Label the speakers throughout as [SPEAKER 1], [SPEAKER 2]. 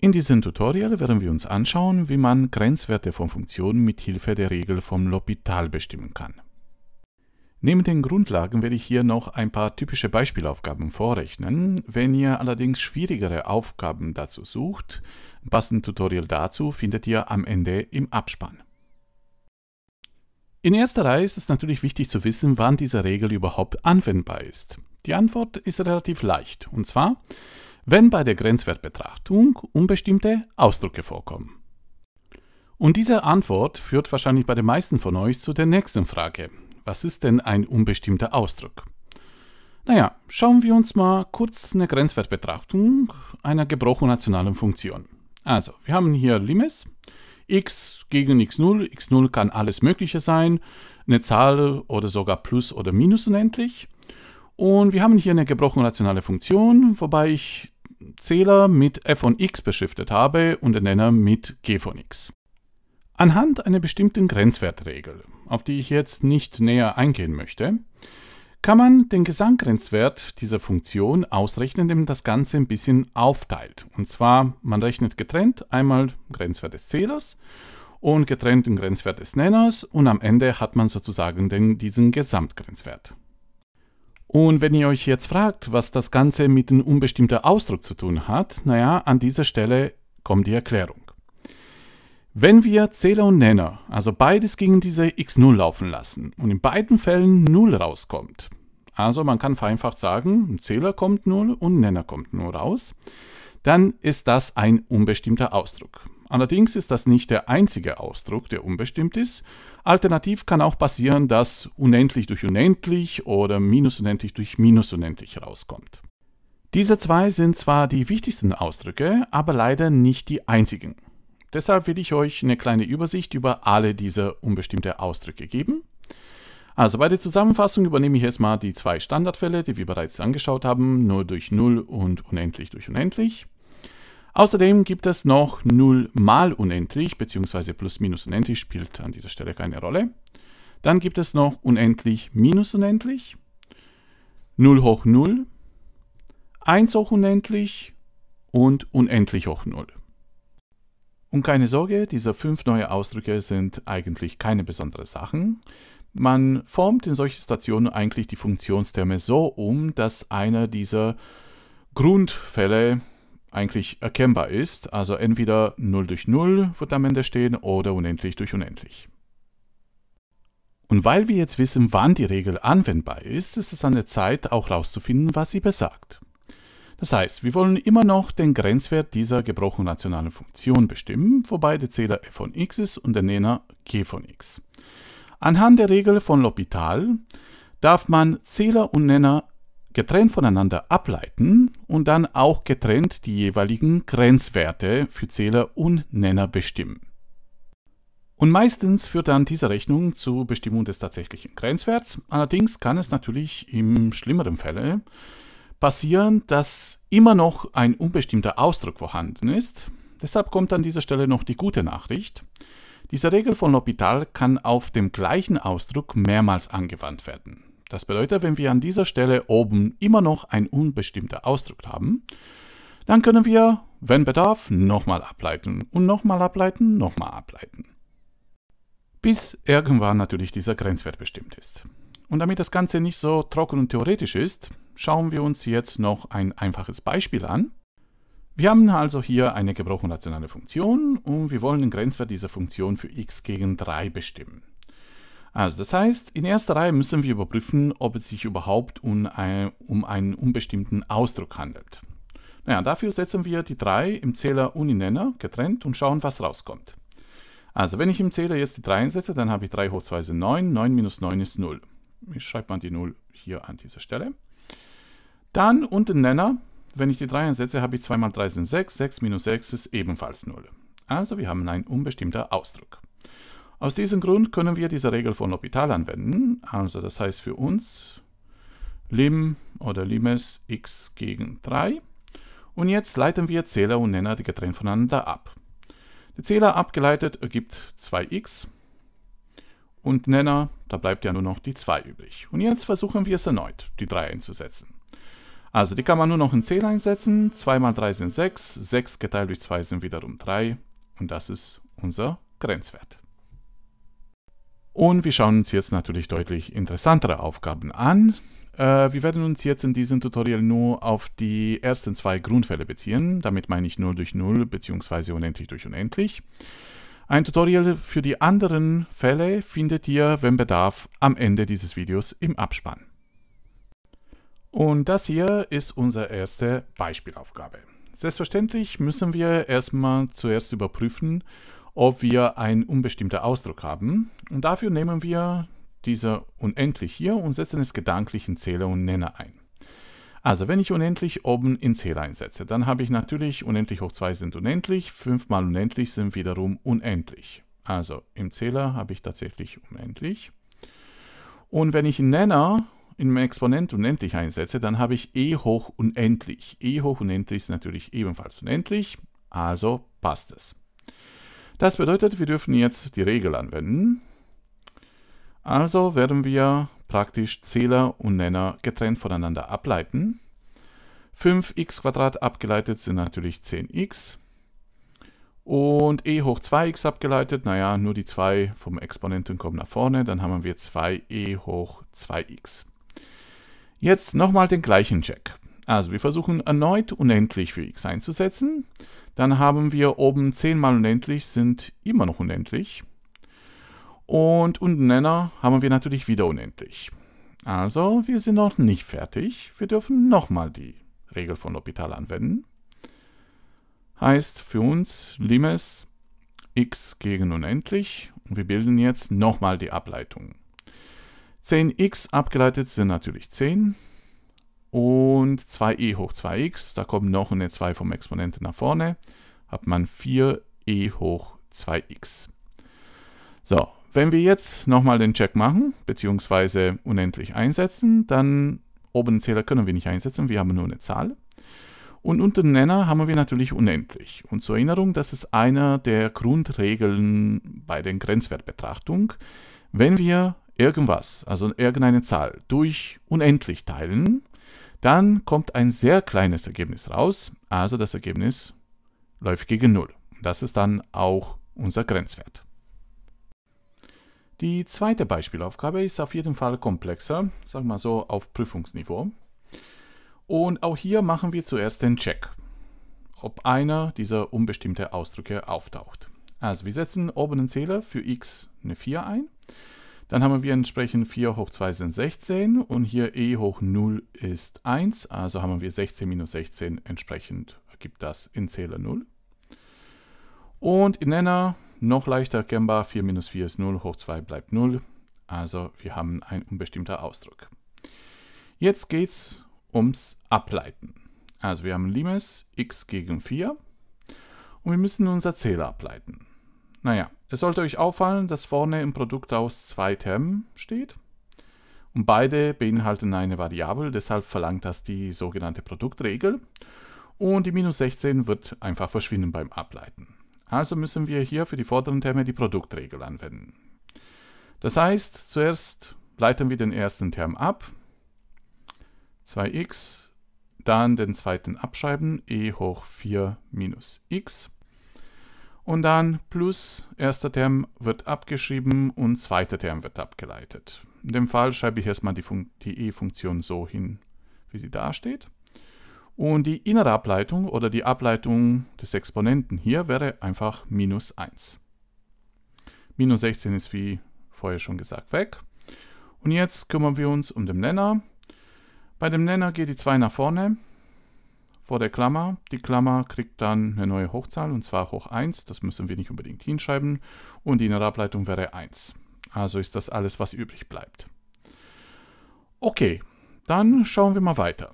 [SPEAKER 1] In diesem Tutorial werden wir uns anschauen, wie man Grenzwerte von Funktionen mit Hilfe der Regel vom L'Hopital bestimmen kann. Neben den Grundlagen werde ich hier noch ein paar typische Beispielaufgaben vorrechnen. Wenn ihr allerdings schwierigere Aufgaben dazu sucht, passendes Tutorial dazu findet ihr am Ende im Abspann. In erster Reihe ist es natürlich wichtig zu wissen, wann diese Regel überhaupt anwendbar ist. Die Antwort ist relativ leicht, und zwar wenn bei der Grenzwertbetrachtung unbestimmte Ausdrücke vorkommen. Und diese Antwort führt wahrscheinlich bei den meisten von euch zu der nächsten Frage. Was ist denn ein unbestimmter Ausdruck? Naja, schauen wir uns mal kurz eine Grenzwertbetrachtung einer gebrochenen nationalen Funktion. Also, wir haben hier Limes, x gegen x0, x0 kann alles Mögliche sein, eine Zahl oder sogar plus oder minus unendlich. Und wir haben hier eine gebrochen nationale Funktion, wobei ich Zähler mit f von x beschriftet habe und den Nenner mit g von x. Anhand einer bestimmten Grenzwertregel, auf die ich jetzt nicht näher eingehen möchte, kann man den Gesamtgrenzwert dieser Funktion ausrechnen, indem man das Ganze ein bisschen aufteilt. Und zwar, man rechnet getrennt einmal Grenzwert des Zählers und getrennt den Grenzwert des Nenners und am Ende hat man sozusagen den, diesen Gesamtgrenzwert. Und wenn ihr euch jetzt fragt, was das Ganze mit einem unbestimmten Ausdruck zu tun hat, naja, an dieser Stelle kommt die Erklärung. Wenn wir Zähler und Nenner, also beides gegen diese x0 laufen lassen und in beiden Fällen 0 rauskommt, also man kann vereinfacht sagen, ein Zähler kommt 0 und ein Nenner kommt 0 raus, dann ist das ein unbestimmter Ausdruck. Allerdings ist das nicht der einzige Ausdruck, der unbestimmt ist, Alternativ kann auch passieren, dass unendlich durch unendlich oder minus unendlich durch minus unendlich rauskommt. Diese zwei sind zwar die wichtigsten Ausdrücke, aber leider nicht die einzigen. Deshalb will ich euch eine kleine Übersicht über alle diese unbestimmten Ausdrücke geben. Also bei der Zusammenfassung übernehme ich erstmal die zwei Standardfälle, die wir bereits angeschaut haben, 0 durch 0 und unendlich durch unendlich. Außerdem gibt es noch 0 mal unendlich, beziehungsweise plus minus unendlich spielt an dieser Stelle keine Rolle. Dann gibt es noch unendlich minus unendlich, 0 hoch 0, 1 hoch unendlich und unendlich hoch 0. Und keine Sorge, diese fünf neue Ausdrücke sind eigentlich keine besonderen Sachen. Man formt in solchen Stationen eigentlich die Funktionstherme so um, dass einer dieser Grundfälle eigentlich erkennbar ist. Also entweder 0 durch 0 wird am Ende stehen oder unendlich durch unendlich. Und weil wir jetzt wissen, wann die Regel anwendbar ist, ist es an der Zeit auch herauszufinden, was sie besagt. Das heißt, wir wollen immer noch den Grenzwert dieser gebrochenen rationalen Funktion bestimmen, wobei der Zähler f von x ist und der Nenner g von x. Anhand der Regel von L'Hopital darf man Zähler und Nenner getrennt voneinander ableiten und dann auch getrennt die jeweiligen Grenzwerte für Zähler und Nenner bestimmen. Und meistens führt dann diese Rechnung zur Bestimmung des tatsächlichen Grenzwerts. Allerdings kann es natürlich im schlimmeren Falle passieren, dass immer noch ein unbestimmter Ausdruck vorhanden ist. Deshalb kommt an dieser Stelle noch die gute Nachricht. Diese Regel von L'Hopital kann auf dem gleichen Ausdruck mehrmals angewandt werden. Das bedeutet, wenn wir an dieser Stelle oben immer noch ein unbestimmter Ausdruck haben, dann können wir, wenn Bedarf, nochmal ableiten und nochmal ableiten, nochmal ableiten. Bis irgendwann natürlich dieser Grenzwert bestimmt ist. Und damit das Ganze nicht so trocken und theoretisch ist, schauen wir uns jetzt noch ein einfaches Beispiel an. Wir haben also hier eine gebrochen rationale Funktion und wir wollen den Grenzwert dieser Funktion für x gegen 3 bestimmen. Also das heißt, in erster Reihe müssen wir überprüfen, ob es sich überhaupt um, ein, um einen unbestimmten Ausdruck handelt. Naja, dafür setzen wir die 3 im Zähler und im Nenner getrennt und schauen, was rauskommt. Also wenn ich im Zähler jetzt die 3 einsetze, dann habe ich 3 hoch 2 sind 9, 9 minus 9 ist 0. Ich schreibe mal die 0 hier an dieser Stelle. Dann unter den Nenner, wenn ich die 3 einsetze, habe ich 2 mal 3 sind 6, 6 minus 6 ist ebenfalls 0. Also wir haben einen unbestimmten Ausdruck. Aus diesem Grund können wir diese Regel von L'Hopital anwenden. Also das heißt für uns lim oder limes x gegen 3. Und jetzt leiten wir Zähler und Nenner die getrennt voneinander ab. Der Zähler abgeleitet ergibt 2x und Nenner, da bleibt ja nur noch die 2 übrig. Und jetzt versuchen wir es erneut, die 3 einzusetzen. Also die kann man nur noch in Zähler einsetzen. 2 mal 3 sind 6, 6 geteilt durch 2 sind wiederum 3 und das ist unser Grenzwert. Und wir schauen uns jetzt natürlich deutlich interessantere Aufgaben an. Äh, wir werden uns jetzt in diesem Tutorial nur auf die ersten zwei Grundfälle beziehen. Damit meine ich 0 durch 0 bzw. unendlich durch unendlich. Ein Tutorial für die anderen Fälle findet ihr, wenn Bedarf, am Ende dieses Videos im Abspann. Und das hier ist unsere erste Beispielaufgabe. Selbstverständlich müssen wir erstmal zuerst überprüfen, ob wir einen unbestimmten Ausdruck haben. Und dafür nehmen wir diese unendlich hier und setzen es gedanklich in Zähler und Nenner ein. Also wenn ich unendlich oben in Zähler einsetze, dann habe ich natürlich unendlich hoch 2 sind unendlich, 5 mal unendlich sind wiederum unendlich. Also im Zähler habe ich tatsächlich unendlich. Und wenn ich einen Nenner im Exponent unendlich einsetze, dann habe ich e hoch unendlich. e hoch unendlich ist natürlich ebenfalls unendlich, also passt es. Das bedeutet, wir dürfen jetzt die Regel anwenden. Also werden wir praktisch Zähler und Nenner getrennt voneinander ableiten. 5x abgeleitet sind natürlich 10x. Und e hoch 2x abgeleitet, naja, nur die 2 vom Exponenten kommen nach vorne, dann haben wir 2e hoch 2x. Jetzt nochmal den gleichen Check. Also wir versuchen erneut unendlich für x einzusetzen. Dann haben wir oben 10 mal unendlich, sind immer noch unendlich. Und unten Nenner haben wir natürlich wieder unendlich. Also, wir sind noch nicht fertig. Wir dürfen nochmal die Regel von L'Hopital anwenden. Heißt für uns Limes x gegen unendlich. Und wir bilden jetzt nochmal die Ableitung. 10x abgeleitet sind natürlich 10 und 2e hoch 2x, da kommt noch eine 2 vom Exponenten nach vorne, hat man 4e hoch 2x. So, wenn wir jetzt nochmal den Check machen, beziehungsweise unendlich einsetzen, dann oben einen Zähler können wir nicht einsetzen, wir haben nur eine Zahl. Und unter den Nenner haben wir natürlich unendlich. Und zur Erinnerung, das ist einer der Grundregeln bei der Grenzwertbetrachtung. Wenn wir irgendwas, also irgendeine Zahl, durch unendlich teilen, dann kommt ein sehr kleines Ergebnis raus, also das Ergebnis läuft gegen 0. Das ist dann auch unser Grenzwert. Die zweite Beispielaufgabe ist auf jeden Fall komplexer, sagen wir mal so auf Prüfungsniveau. Und auch hier machen wir zuerst den Check, ob einer dieser unbestimmten Ausdrücke auftaucht. Also wir setzen oben einen Zähler für x eine 4 ein dann haben wir entsprechend 4 hoch 2 sind 16 und hier e hoch 0 ist 1, also haben wir 16 minus 16 entsprechend ergibt das in Zähler 0. Und in Nenner noch leichter erkennbar, 4 minus 4 ist 0, hoch 2 bleibt 0, also wir haben ein unbestimmter Ausdruck. Jetzt geht es ums Ableiten. Also wir haben Limes x gegen 4 und wir müssen unser Zähler ableiten. Naja, es sollte euch auffallen, dass vorne im Produkt aus zwei Termen steht. Und beide beinhalten eine Variable, deshalb verlangt das die sogenannte Produktregel. Und die minus 16 wird einfach verschwinden beim Ableiten. Also müssen wir hier für die vorderen Terme die Produktregel anwenden. Das heißt, zuerst leiten wir den ersten Term ab, 2x, dann den zweiten abschreiben, e hoch 4 minus x. Und dann plus erster Term wird abgeschrieben und zweiter Term wird abgeleitet. In dem Fall schreibe ich erstmal die, die E-Funktion so hin, wie sie da steht. Und die innere Ableitung oder die Ableitung des Exponenten hier wäre einfach minus 1. Minus 16 ist wie vorher schon gesagt weg. Und jetzt kümmern wir uns um den Nenner. Bei dem Nenner geht die 2 nach vorne vor der Klammer. Die Klammer kriegt dann eine neue Hochzahl und zwar hoch 1. Das müssen wir nicht unbedingt hinschreiben. Und die innere Ableitung wäre 1. Also ist das alles, was übrig bleibt. Okay, dann schauen wir mal weiter.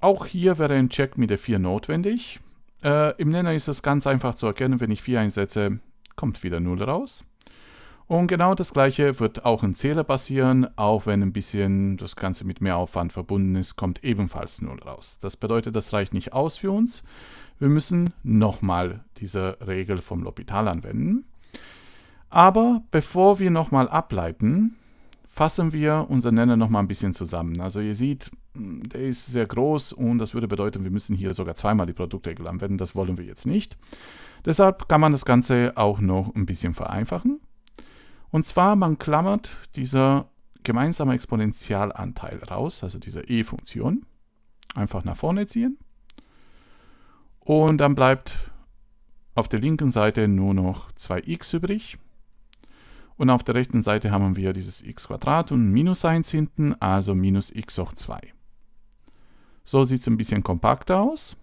[SPEAKER 1] Auch hier wäre ein Check mit der 4 notwendig. Äh, Im Nenner ist es ganz einfach zu erkennen, wenn ich 4 einsetze, kommt wieder 0 raus. Und genau das gleiche wird auch in Zähler passieren, auch wenn ein bisschen das Ganze mit mehr Aufwand verbunden ist, kommt ebenfalls 0 raus. Das bedeutet, das reicht nicht aus für uns. Wir müssen nochmal diese Regel vom L'Hopital anwenden. Aber bevor wir nochmal ableiten, fassen wir unseren Nenner nochmal ein bisschen zusammen. Also ihr seht, der ist sehr groß und das würde bedeuten, wir müssen hier sogar zweimal die Produktregel anwenden. Das wollen wir jetzt nicht. Deshalb kann man das Ganze auch noch ein bisschen vereinfachen. Und zwar, man klammert dieser gemeinsame Exponentialanteil raus, also dieser e-Funktion. Einfach nach vorne ziehen. Und dann bleibt auf der linken Seite nur noch 2x übrig. Und auf der rechten Seite haben wir dieses x und minus 1 hinten, also minus x hoch 2. So sieht es ein bisschen kompakter aus.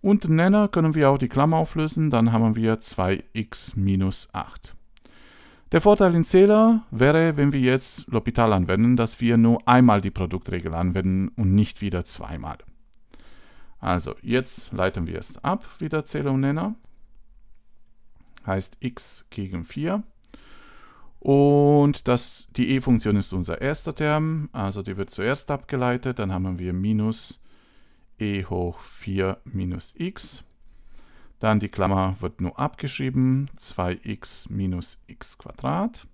[SPEAKER 1] Und Nenner können wir auch die Klammer auflösen, dann haben wir 2x minus 8. Der Vorteil in Zähler wäre, wenn wir jetzt L'Hopital anwenden, dass wir nur einmal die Produktregel anwenden und nicht wieder zweimal. Also, jetzt leiten wir es ab, wieder Zähler und Nenner. Heißt x gegen 4. Und das, die e-Funktion ist unser erster Term, also die wird zuerst abgeleitet. Dann haben wir minus e hoch 4 minus x dann die Klammer wird nur abgeschrieben. 2x minus x Quadrat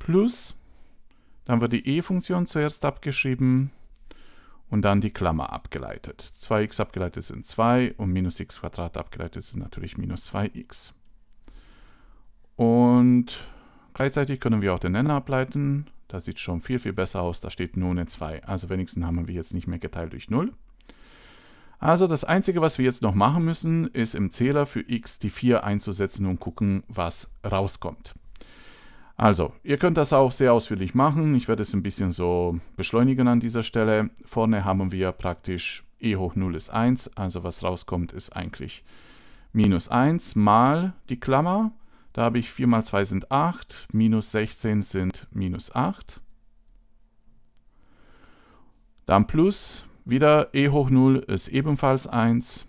[SPEAKER 1] plus, dann wird die e-Funktion zuerst abgeschrieben und dann die Klammer abgeleitet. 2x abgeleitet sind 2 und minus x Quadrat abgeleitet sind natürlich minus 2x. Und gleichzeitig können wir auch den Nenner ableiten. Das sieht schon viel, viel besser aus. Da steht nur eine 2. Also wenigstens haben wir jetzt nicht mehr geteilt durch 0. Also das Einzige, was wir jetzt noch machen müssen, ist im Zähler für x die 4 einzusetzen und gucken, was rauskommt. Also, ihr könnt das auch sehr ausführlich machen. Ich werde es ein bisschen so beschleunigen an dieser Stelle. Vorne haben wir praktisch e hoch 0 ist 1, also was rauskommt ist eigentlich minus 1 mal die Klammer. Da habe ich 4 mal 2 sind 8, minus 16 sind minus 8. Dann plus wieder e hoch 0 ist ebenfalls 1.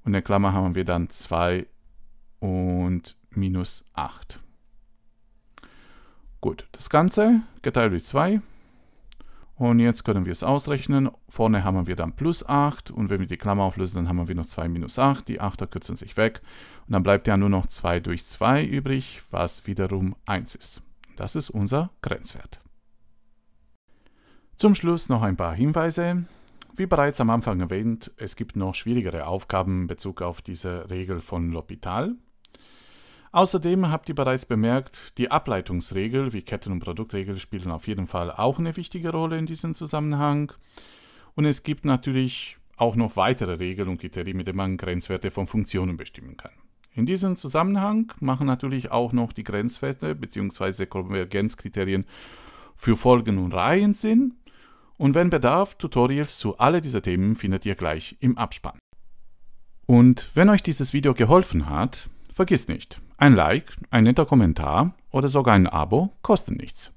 [SPEAKER 1] Und in der Klammer haben wir dann 2 und minus 8. Gut, das Ganze geteilt durch 2. Und jetzt können wir es ausrechnen. Vorne haben wir dann plus 8 und wenn wir die Klammer auflösen, dann haben wir noch 2 minus 8. Die 8er kürzen sich weg und dann bleibt ja nur noch 2 durch 2 übrig, was wiederum 1 ist. Das ist unser Grenzwert. Zum Schluss noch ein paar Hinweise. Wie bereits am Anfang erwähnt, es gibt noch schwierigere Aufgaben in Bezug auf diese Regel von L'Hopital. Außerdem habt ihr bereits bemerkt, die Ableitungsregel wie Ketten- und Produktregel spielen auf jeden Fall auch eine wichtige Rolle in diesem Zusammenhang. Und es gibt natürlich auch noch weitere Regeln und Kriterien, mit denen man Grenzwerte von Funktionen bestimmen kann. In diesem Zusammenhang machen natürlich auch noch die Grenzwerte bzw. Konvergenzkriterien für Folgen und Reihen Sinn, und wenn Bedarf, Tutorials zu alle dieser Themen findet ihr gleich im Abspann. Und wenn euch dieses Video geholfen hat, vergiss nicht, ein Like, ein netter Kommentar oder sogar ein Abo kosten nichts.